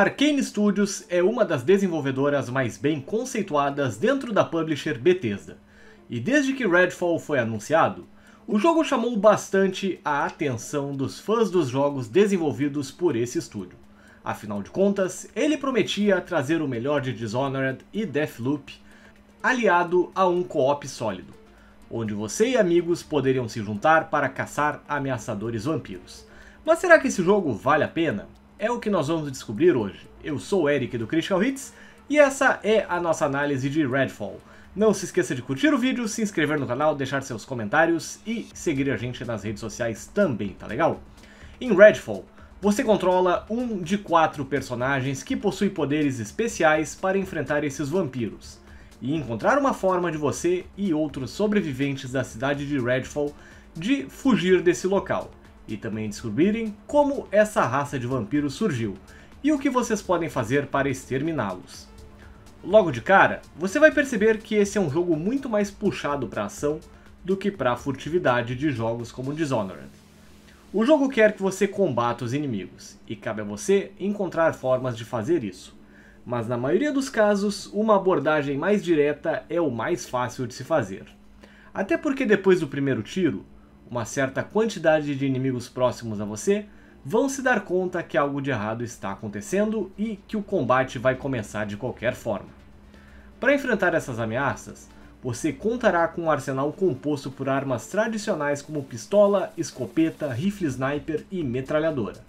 Arkane Studios é uma das desenvolvedoras mais bem conceituadas dentro da publisher Bethesda, e desde que Redfall foi anunciado, o jogo chamou bastante a atenção dos fãs dos jogos desenvolvidos por esse estúdio. Afinal de contas, ele prometia trazer o melhor de Dishonored e Deathloop, aliado a um co-op sólido, onde você e amigos poderiam se juntar para caçar ameaçadores vampiros. Mas será que esse jogo vale a pena? É o que nós vamos descobrir hoje. Eu sou o Eric do Critical Hits e essa é a nossa análise de Redfall. Não se esqueça de curtir o vídeo, se inscrever no canal, deixar seus comentários e seguir a gente nas redes sociais também, tá legal? Em Redfall, você controla um de quatro personagens que possui poderes especiais para enfrentar esses vampiros e encontrar uma forma de você e outros sobreviventes da cidade de Redfall de fugir desse local e também descobrirem como essa raça de vampiros surgiu e o que vocês podem fazer para exterminá-los. Logo de cara, você vai perceber que esse é um jogo muito mais puxado para ação do que para a furtividade de jogos como Dishonored. O jogo quer que você combata os inimigos, e cabe a você encontrar formas de fazer isso. Mas na maioria dos casos, uma abordagem mais direta é o mais fácil de se fazer. Até porque depois do primeiro tiro, uma certa quantidade de inimigos próximos a você, vão se dar conta que algo de errado está acontecendo e que o combate vai começar de qualquer forma. Para enfrentar essas ameaças, você contará com um arsenal composto por armas tradicionais como pistola, escopeta, rifle sniper e metralhadora,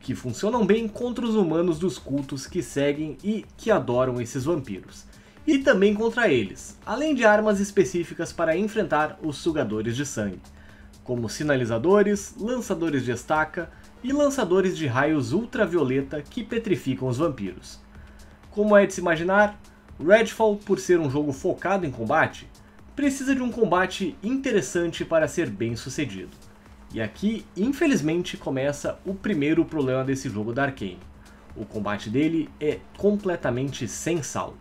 que funcionam bem contra os humanos dos cultos que seguem e que adoram esses vampiros, e também contra eles, além de armas específicas para enfrentar os sugadores de sangue, como sinalizadores, lançadores de estaca e lançadores de raios ultravioleta que petrificam os vampiros. Como é de se imaginar, Redfall, por ser um jogo focado em combate, precisa de um combate interessante para ser bem sucedido. E aqui, infelizmente, começa o primeiro problema desse jogo da Arkane. O combate dele é completamente sem sal.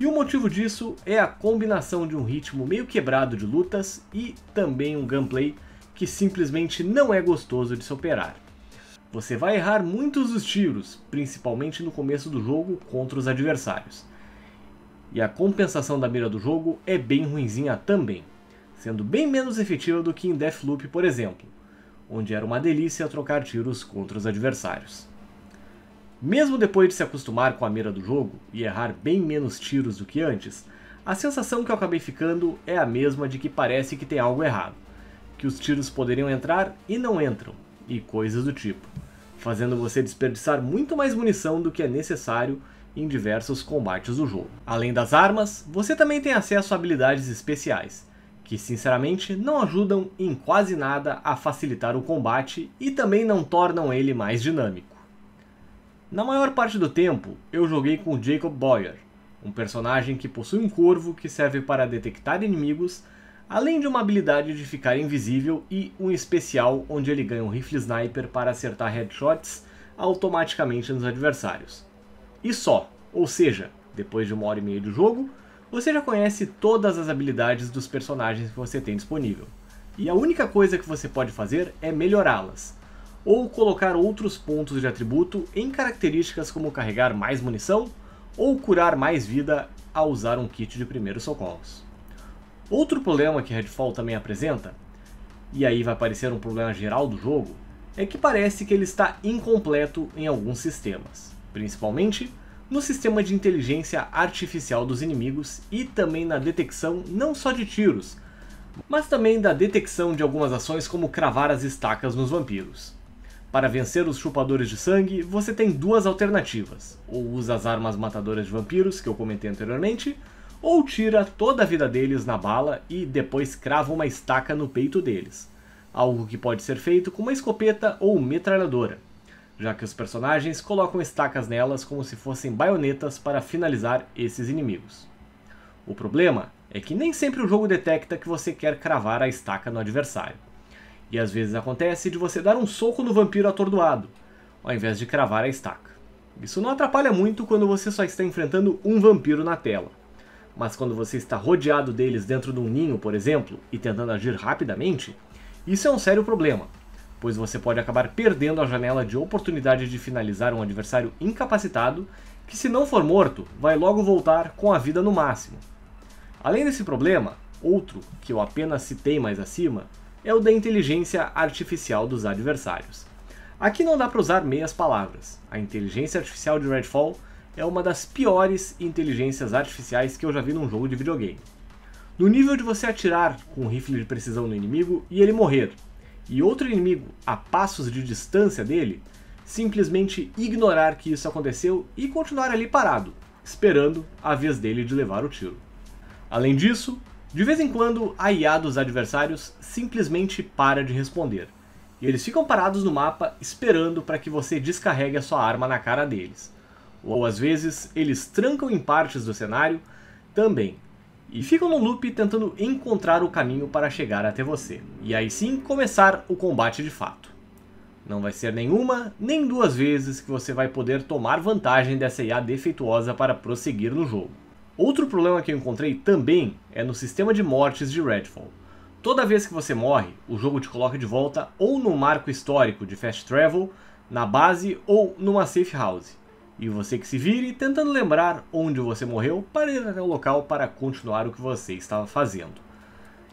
E o motivo disso é a combinação de um ritmo meio quebrado de lutas e também um gameplay que simplesmente não é gostoso de se operar. Você vai errar muitos dos tiros, principalmente no começo do jogo contra os adversários. E a compensação da mira do jogo é bem ruinzinha também, sendo bem menos efetiva do que em Deathloop, por exemplo, onde era uma delícia trocar tiros contra os adversários. Mesmo depois de se acostumar com a mira do jogo e errar bem menos tiros do que antes, a sensação que eu acabei ficando é a mesma de que parece que tem algo errado que os tiros poderiam entrar e não entram, e coisas do tipo, fazendo você desperdiçar muito mais munição do que é necessário em diversos combates do jogo. Além das armas, você também tem acesso a habilidades especiais, que sinceramente não ajudam em quase nada a facilitar o combate e também não tornam ele mais dinâmico. Na maior parte do tempo, eu joguei com Jacob Boyer, um personagem que possui um corvo que serve para detectar inimigos além de uma habilidade de ficar invisível e um especial onde ele ganha um rifle sniper para acertar headshots automaticamente nos adversários. E só, ou seja, depois de uma hora e meia de jogo, você já conhece todas as habilidades dos personagens que você tem disponível. E a única coisa que você pode fazer é melhorá-las, ou colocar outros pontos de atributo em características como carregar mais munição ou curar mais vida ao usar um kit de primeiros socorros. Outro problema que Redfall também apresenta, e aí vai parecer um problema geral do jogo, é que parece que ele está incompleto em alguns sistemas, principalmente no sistema de inteligência artificial dos inimigos e também na detecção não só de tiros, mas também da detecção de algumas ações como cravar as estacas nos vampiros. Para vencer os chupadores de sangue, você tem duas alternativas: ou usa as armas matadoras de vampiros que eu comentei anteriormente, ou tira toda a vida deles na bala e depois crava uma estaca no peito deles, algo que pode ser feito com uma escopeta ou metralhadora, já que os personagens colocam estacas nelas como se fossem baionetas para finalizar esses inimigos. O problema é que nem sempre o jogo detecta que você quer cravar a estaca no adversário. E às vezes acontece de você dar um soco no vampiro atordoado, ao invés de cravar a estaca. Isso não atrapalha muito quando você só está enfrentando um vampiro na tela, mas quando você está rodeado deles dentro de um ninho, por exemplo, e tentando agir rapidamente, isso é um sério problema, pois você pode acabar perdendo a janela de oportunidade de finalizar um adversário incapacitado que, se não for morto, vai logo voltar com a vida no máximo. Além desse problema, outro, que eu apenas citei mais acima, é o da inteligência artificial dos adversários. Aqui não dá para usar meias palavras. A inteligência artificial de Redfall é uma das piores inteligências artificiais que eu já vi num jogo de videogame. No nível de você atirar com um rifle de precisão no inimigo e ele morrer, e outro inimigo a passos de distância dele, simplesmente ignorar que isso aconteceu e continuar ali parado, esperando a vez dele de levar o tiro. Além disso, de vez em quando a IA dos adversários simplesmente para de responder, e eles ficam parados no mapa esperando para que você descarregue a sua arma na cara deles ou às vezes eles trancam em partes do cenário também e ficam no loop tentando encontrar o caminho para chegar até você, e aí sim começar o combate de fato. Não vai ser nenhuma nem duas vezes que você vai poder tomar vantagem dessa IA defeituosa para prosseguir no jogo. Outro problema que eu encontrei também é no sistema de mortes de Redfall. Toda vez que você morre, o jogo te coloca de volta ou no marco histórico de Fast Travel, na base ou numa safe house. E você que se vire tentando lembrar onde você morreu para ir até o local para continuar o que você estava fazendo.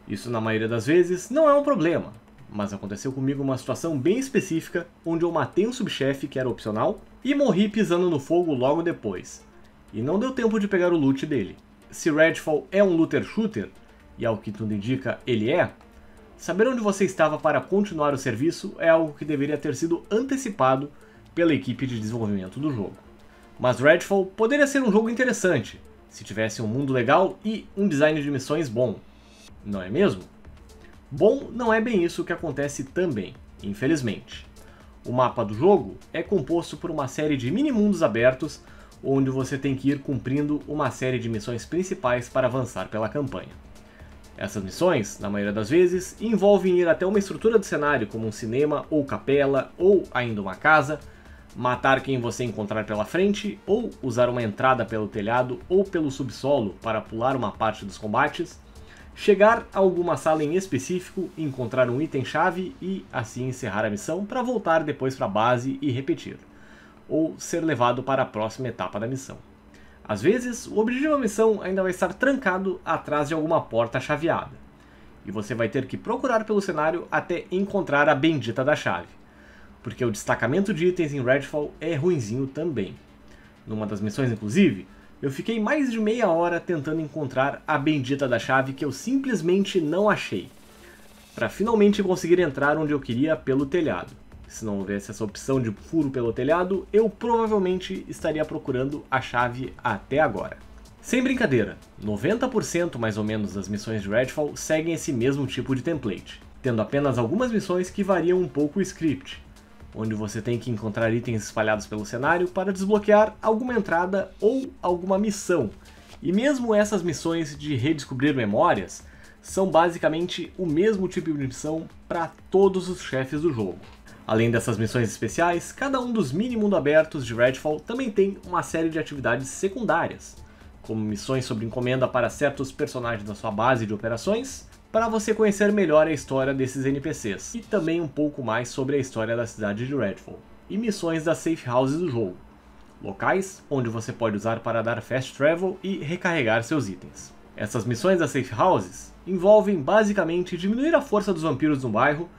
Isso, na maioria das vezes, não é um problema, mas aconteceu comigo uma situação bem específica onde eu matei um subchefe que era opcional e morri pisando no fogo logo depois. E não deu tempo de pegar o loot dele. Se Redfall é um looter shooter, e ao que tudo indica ele é, saber onde você estava para continuar o serviço é algo que deveria ter sido antecipado pela equipe de desenvolvimento do jogo mas Redfall poderia ser um jogo interessante, se tivesse um mundo legal e um design de missões bom. Não é mesmo? Bom, não é bem isso que acontece também, infelizmente. O mapa do jogo é composto por uma série de mini-mundos abertos, onde você tem que ir cumprindo uma série de missões principais para avançar pela campanha. Essas missões, na maioria das vezes, envolvem ir até uma estrutura do cenário, como um cinema ou capela ou ainda uma casa, matar quem você encontrar pela frente, ou usar uma entrada pelo telhado ou pelo subsolo para pular uma parte dos combates, chegar a alguma sala em específico, encontrar um item-chave e assim encerrar a missão para voltar depois para a base e repetir, ou ser levado para a próxima etapa da missão. Às vezes, o objetivo da missão ainda vai estar trancado atrás de alguma porta chaveada, e você vai ter que procurar pelo cenário até encontrar a bendita da chave porque o destacamento de itens em Redfall é ruinzinho também. Numa das missões, inclusive, eu fiquei mais de meia hora tentando encontrar a bendita da chave que eu simplesmente não achei, para finalmente conseguir entrar onde eu queria pelo telhado. Se não houvesse essa opção de furo pelo telhado, eu provavelmente estaria procurando a chave até agora. Sem brincadeira, 90% mais ou menos das missões de Redfall seguem esse mesmo tipo de template, tendo apenas algumas missões que variam um pouco o script, onde você tem que encontrar itens espalhados pelo cenário para desbloquear alguma entrada ou alguma missão. E mesmo essas missões de redescobrir memórias são basicamente o mesmo tipo de missão para todos os chefes do jogo. Além dessas missões especiais, cada um dos mini mundo abertos de Redfall também tem uma série de atividades secundárias, como missões sobre encomenda para certos personagens da sua base de operações, para você conhecer melhor a história desses NPCs e também um pouco mais sobre a história da cidade de Redfall e missões das safe houses do jogo, locais onde você pode usar para dar fast travel e recarregar seus itens. Essas missões das safe houses envolvem basicamente diminuir a força dos vampiros no bairro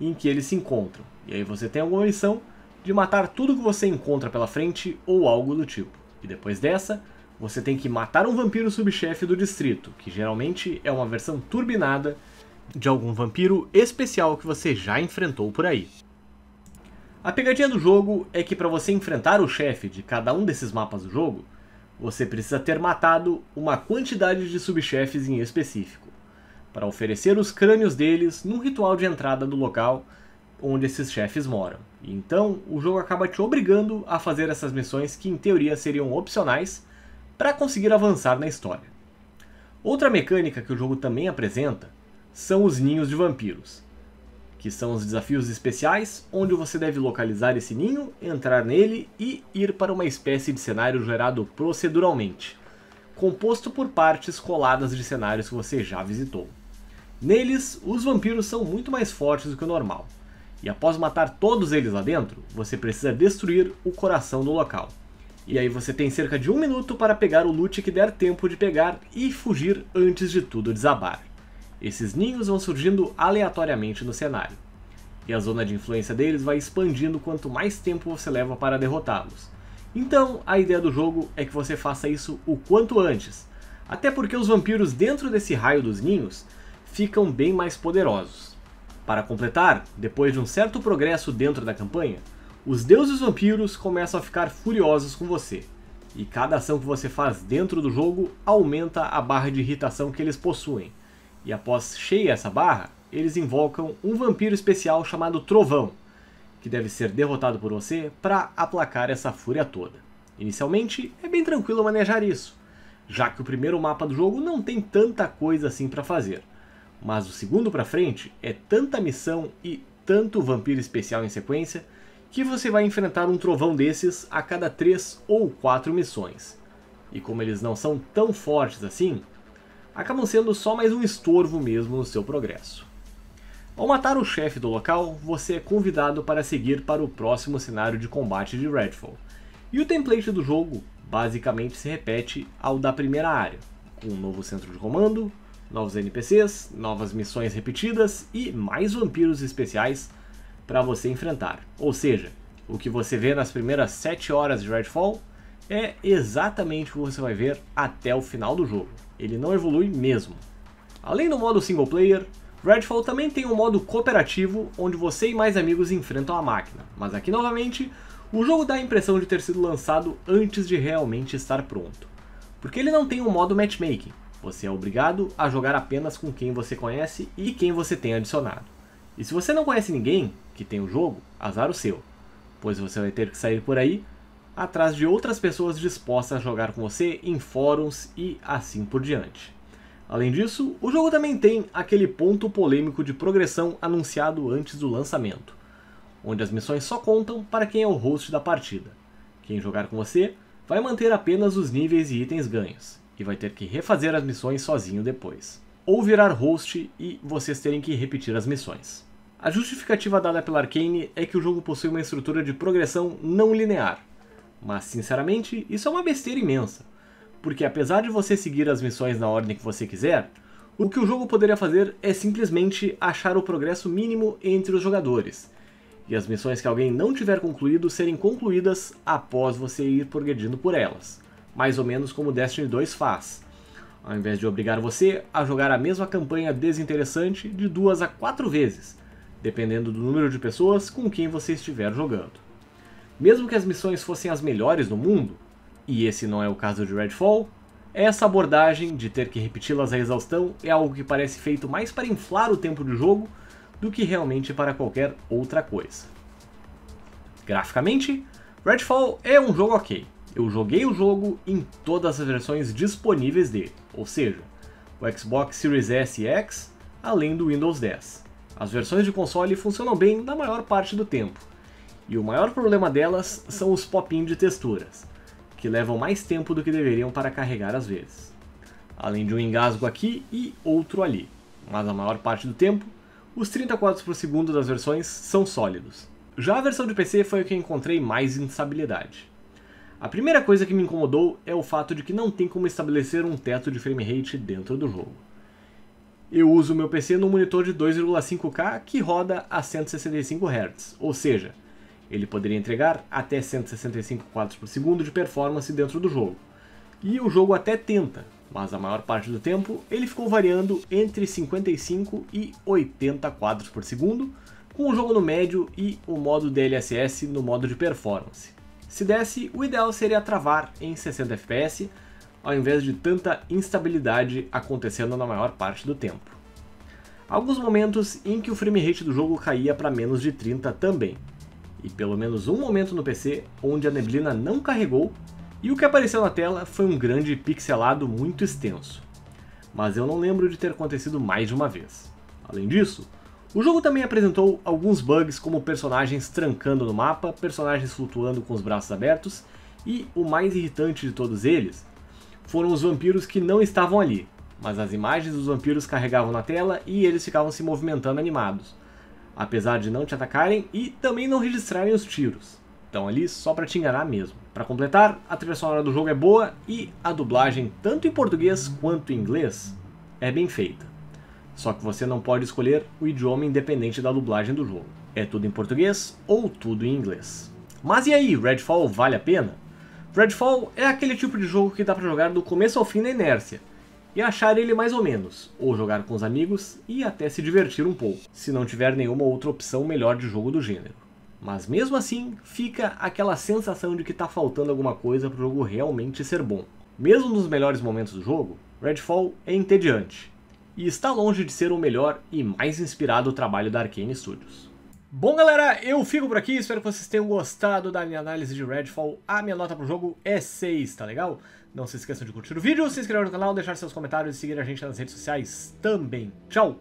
em que eles se encontram, e aí você tem alguma missão de matar tudo que você encontra pela frente ou algo do tipo. E depois dessa, você tem que matar um vampiro subchefe do distrito, que geralmente é uma versão turbinada de algum vampiro especial que você já enfrentou por aí. A pegadinha do jogo é que para você enfrentar o chefe de cada um desses mapas do jogo, você precisa ter matado uma quantidade de subchefes em específico, para oferecer os crânios deles num ritual de entrada do local onde esses chefes moram. Então, o jogo acaba te obrigando a fazer essas missões que em teoria seriam opcionais, para conseguir avançar na história. Outra mecânica que o jogo também apresenta são os ninhos de vampiros, que são os desafios especiais onde você deve localizar esse ninho, entrar nele e ir para uma espécie de cenário gerado proceduralmente, composto por partes coladas de cenários que você já visitou. Neles, os vampiros são muito mais fortes do que o normal, e após matar todos eles lá dentro, você precisa destruir o coração do local. E aí você tem cerca de um minuto para pegar o loot que der tempo de pegar e fugir antes de tudo desabar. Esses ninhos vão surgindo aleatoriamente no cenário, e a zona de influência deles vai expandindo quanto mais tempo você leva para derrotá-los. Então, a ideia do jogo é que você faça isso o quanto antes, até porque os vampiros dentro desse raio dos ninhos ficam bem mais poderosos. Para completar, depois de um certo progresso dentro da campanha, os deuses vampiros começam a ficar furiosos com você, e cada ação que você faz dentro do jogo aumenta a barra de irritação que eles possuem. E após cheia essa barra, eles invocam um vampiro especial chamado Trovão, que deve ser derrotado por você para aplacar essa fúria toda. Inicialmente, é bem tranquilo manejar isso, já que o primeiro mapa do jogo não tem tanta coisa assim para fazer. Mas o segundo para frente é tanta missão e tanto vampiro especial em sequência que você vai enfrentar um trovão desses a cada 3 ou 4 missões. E como eles não são tão fortes assim, acabam sendo só mais um estorvo mesmo no seu progresso. Ao matar o chefe do local, você é convidado para seguir para o próximo cenário de combate de Redfall. E o template do jogo basicamente se repete ao da primeira área, com um novo centro de comando, novos NPCs, novas missões repetidas e mais vampiros especiais para você enfrentar. Ou seja, o que você vê nas primeiras 7 horas de Redfall é exatamente o que você vai ver até o final do jogo. Ele não evolui mesmo. Além do modo single player, Redfall também tem um modo cooperativo onde você e mais amigos enfrentam a máquina, mas aqui novamente o jogo dá a impressão de ter sido lançado antes de realmente estar pronto. Porque ele não tem um modo matchmaking, você é obrigado a jogar apenas com quem você conhece e quem você tem adicionado. E se você não conhece ninguém, que tem o jogo, azar o seu, pois você vai ter que sair por aí atrás de outras pessoas dispostas a jogar com você em fóruns e assim por diante. Além disso, o jogo também tem aquele ponto polêmico de progressão anunciado antes do lançamento, onde as missões só contam para quem é o host da partida. Quem jogar com você vai manter apenas os níveis e itens ganhos, e vai ter que refazer as missões sozinho depois. Ou virar host e vocês terem que repetir as missões. A justificativa dada pela Arkane é que o jogo possui uma estrutura de progressão não linear. Mas, sinceramente, isso é uma besteira imensa. Porque apesar de você seguir as missões na ordem que você quiser, o que o jogo poderia fazer é simplesmente achar o progresso mínimo entre os jogadores, e as missões que alguém não tiver concluído serem concluídas após você ir progredindo por elas, mais ou menos como Destiny 2 faz, ao invés de obrigar você a jogar a mesma campanha desinteressante de duas a quatro vezes, dependendo do número de pessoas com quem você estiver jogando. Mesmo que as missões fossem as melhores do mundo, e esse não é o caso de Redfall, essa abordagem de ter que repeti-las à exaustão é algo que parece feito mais para inflar o tempo de jogo do que realmente para qualquer outra coisa. Graficamente, Redfall é um jogo ok. Eu joguei o jogo em todas as versões disponíveis dele, ou seja, o Xbox Series S e X, além do Windows 10. As versões de console funcionam bem na maior parte do tempo, e o maior problema delas são os pop-in de texturas, que levam mais tempo do que deveriam para carregar às vezes. Além de um engasgo aqui e outro ali, mas a maior parte do tempo, os 30 quadros por segundo das versões são sólidos. Já a versão de PC foi o que encontrei mais instabilidade. A primeira coisa que me incomodou é o fato de que não tem como estabelecer um teto de frame rate dentro do jogo. Eu uso meu PC num monitor de 2,5K que roda a 165 Hz, ou seja, ele poderia entregar até 165 quadros por segundo de performance dentro do jogo. E o jogo até tenta, mas a maior parte do tempo ele ficou variando entre 55 e 80 quadros por segundo, com o jogo no médio e o modo DLSS no modo de performance. Se desse, o ideal seria travar em 60 FPS, ao invés de tanta instabilidade acontecendo na maior parte do tempo. Alguns momentos em que o frame rate do jogo caía para menos de 30 também, e pelo menos um momento no PC onde a neblina não carregou e o que apareceu na tela foi um grande pixelado muito extenso. Mas eu não lembro de ter acontecido mais de uma vez. Além disso, o jogo também apresentou alguns bugs como personagens trancando no mapa, personagens flutuando com os braços abertos e o mais irritante de todos eles, foram os vampiros que não estavam ali, mas as imagens dos vampiros carregavam na tela e eles ficavam se movimentando animados, apesar de não te atacarem e também não registrarem os tiros. Estão ali só para te enganar mesmo. Para completar, a trilha sonora do jogo é boa e a dublagem, tanto em português quanto em inglês, é bem feita. Só que você não pode escolher o idioma independente da dublagem do jogo. É tudo em português ou tudo em inglês. Mas e aí, Redfall vale a pena? Redfall é aquele tipo de jogo que dá para jogar do começo ao fim na inércia, e achar ele mais ou menos, ou jogar com os amigos e até se divertir um pouco, se não tiver nenhuma outra opção melhor de jogo do gênero. Mas mesmo assim, fica aquela sensação de que está faltando alguma coisa para o jogo realmente ser bom. Mesmo nos melhores momentos do jogo, Redfall é entediante, e está longe de ser o melhor e mais inspirado trabalho da Arkane Studios. Bom, galera, eu fico por aqui. Espero que vocês tenham gostado da minha análise de Redfall. A minha nota pro jogo é 6, tá legal? Não se esqueçam de curtir o vídeo, se inscrever no canal, deixar seus comentários e seguir a gente nas redes sociais também. Tchau!